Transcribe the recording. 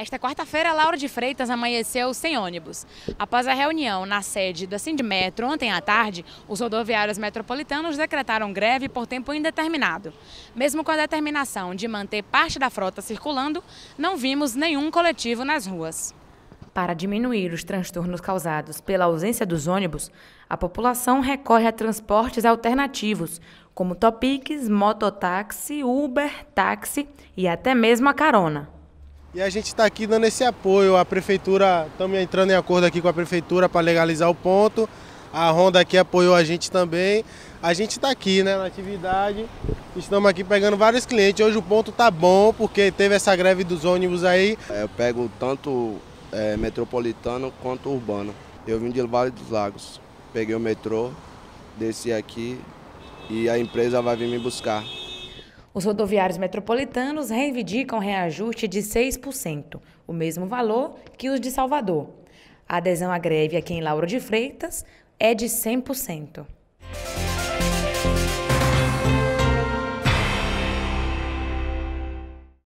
Esta quarta-feira, Laura de Freitas amanheceu sem ônibus. Após a reunião na sede da Sindmetro ontem à tarde, os rodoviários metropolitanos decretaram greve por tempo indeterminado. Mesmo com a determinação de manter parte da frota circulando, não vimos nenhum coletivo nas ruas. Para diminuir os transtornos causados pela ausência dos ônibus, a população recorre a transportes alternativos, como topiques, mototáxi, Uber, táxi e até mesmo a carona. E a gente está aqui dando esse apoio. A prefeitura, estamos entrando em acordo aqui com a prefeitura para legalizar o ponto. A ronda aqui apoiou a gente também. A gente está aqui né, na atividade. Estamos aqui pegando vários clientes. Hoje o ponto está bom, porque teve essa greve dos ônibus aí. É, eu pego tanto é, metropolitano quanto urbano. Eu vim de Vale dos Lagos. Peguei o metrô, desci aqui e a empresa vai vir me buscar. Os rodoviários metropolitanos reivindicam reajuste de 6%, o mesmo valor que os de Salvador. A adesão à greve aqui em Lauro de Freitas é de 100%.